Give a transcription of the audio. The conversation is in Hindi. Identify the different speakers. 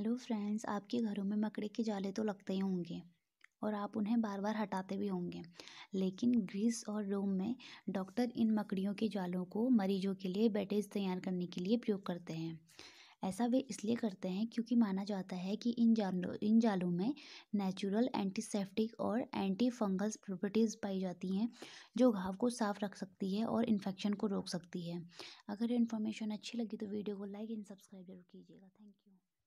Speaker 1: हेलो फ्रेंड्स आपके घरों में मकड़ी के जाले तो लगते ही होंगे और आप उन्हें बार बार हटाते भी होंगे लेकिन ग्रीस और रोम में डॉक्टर इन मकड़ियों के जालों को मरीजों के लिए बेडेज तैयार करने के लिए प्रयोग करते हैं ऐसा वे इसलिए करते हैं क्योंकि माना जाता है कि इन जालों इन जालों में नेचुरल एंटीसेप्टिक और एंटी फंगल्स प्रॉपर्टीज़ पाई जाती हैं जो घाव को साफ रख सकती है और इन्फेक्शन को रोक सकती है अगर ये इन्फॉर्मेशन अच्छी लगी तो वीडियो को लाइक एंड सब्सक्राइब जरूर कीजिएगा
Speaker 2: थैंक यू